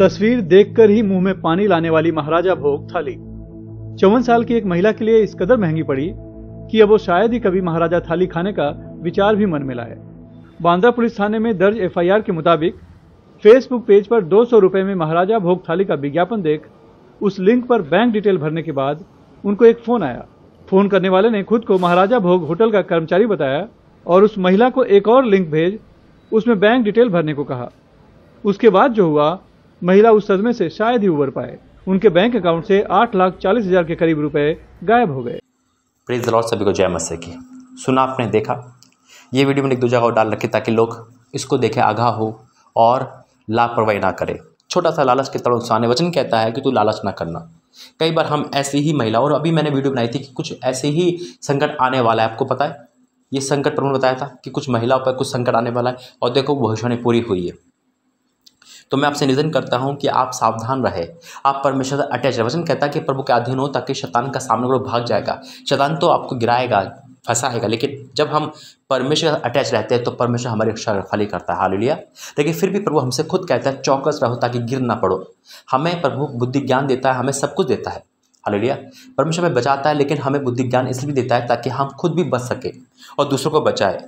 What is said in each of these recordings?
तस्वीर देखकर ही मुंह में पानी लाने वाली महाराजा भोग थाली चौवन साल की एक महिला के लिए इस कदर महंगी पड़ी कि अब वो शायद ही कभी महाराजा थाली खाने का विचार भी मन में लाए बांद्रा पुलिस थाने में दर्ज एफआईआर के मुताबिक फेसबुक पेज पर दो सौ में महाराजा भोग थाली का विज्ञापन देख उस लिंक पर बैंक डिटेल भरने के बाद उनको एक फोन आया फोन करने वाले ने खुद को महाराजा भोग होटल का कर्मचारी बताया और उस महिला को एक और लिंक भेज उसमें बैंक डिटेल भरने को कहा उसके बाद जो हुआ महिला उस सदमे से शायद ही उबर पाए उनके बैंक अकाउंट से आठ लाख चालीस हजार के करीब रुपए गायब हो गए प्रेज सभी को जय मस्से की सुना आपने देखा ये वीडियो मैंने एक दो जगह डाल रखी ताकि लोग इसको देखें आगाह हो और लापरवाही ना करे छोटा सा लालच के तड़प उकसाने वचन कहता है कि तू लालच ना करना कई बार हम ऐसी ही महिला और अभी मैंने वीडियो बनाई थी कि कुछ ऐसे ही संकट आने वाला है आपको पता है ये संकट प्रमुख बताया था कि कुछ महिलाओं पर कुछ संकट आने वाला है और देखो भविष्यवाणी पूरी हुई है तो मैं आपसे निवेदन करता हूँ कि आप सावधान रहे आप परमेश्वर से अटैच रहे वचन कहता है कि प्रभु के अधीन हो ताकि शैतान का सामना करो भाग जाएगा शैतान तो आपको गिराएगा फंसाएगा लेकिन जब हम परमेश्वर के अटैच रहते हैं तो परमेश्वर हमारी रखवाली करता है हाल लेकिन फिर भी प्रभु हमसे खुद कहता है चौकस रहो ताकि गिर ना पड़ो हमें प्रभु बुद्धि ज्ञान देता है हमें सब कुछ देता है हाल परमेश्वर हमें बचाता है लेकिन हमें बुद्धि ज्ञान इसलिए देता है ताकि हम खुद भी बच सकें और दूसरों को बचाएं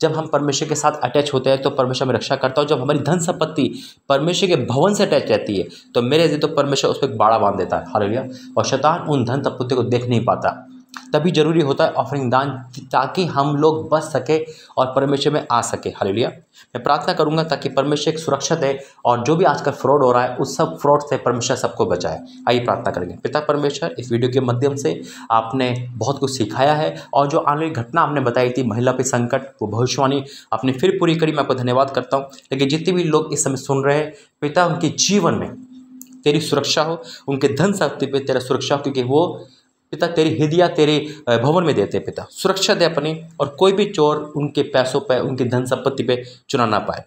जब हम परमेश्वर के साथ अटैच होते हैं तो परमेश्वर हमें रक्षा करता है जब हमारी धन संपत्ति परमेश्वर के भवन से अटैच रहती है तो मेरे तो परमेश्वर उस पर बाड़ा बांध देता है हाल और शैतान उन धन संपत्ति को देख नहीं पाता तभी जरूरी होता है ऑफरिंग दान ताकि हम लोग बच सके और परमेश्वर में आ सके हालेलुया मैं प्रार्थना करूंगा ताकि परमेश्वर एक सुरक्षा दे और जो भी आजकल फ्रॉड हो रहा है उस सब फ्रॉड से परमेश्वर सबको बचाए आइए प्रार्थना करेंगे पिता परमेश्वर इस वीडियो के माध्यम से आपने बहुत कुछ सिखाया है और जो आने घटना आपने बताई थी महिला पे संकट वो भविष्यवाणी आपने फिर पूरी करी मैं आपको धन्यवाद करता हूँ लेकिन जितने भी लोग इस समय सुन रहे हैं पिता उनके जीवन में तेरी सुरक्षा हो उनके धन शक्ति पर तेरा सुरक्षा हो क्योंकि वो पिता तेरी हिदिया तेरे भवन में देते पिता सुरक्षा दे अपनी और कोई भी चोर उनके पैसों पर उनकी धन संपत्ति पे चुना ना पाए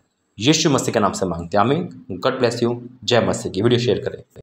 यीशु मसीह के नाम से मांगते हैं आमीन गॉड ब्लेस यू जय मसीह की वीडियो शेयर करें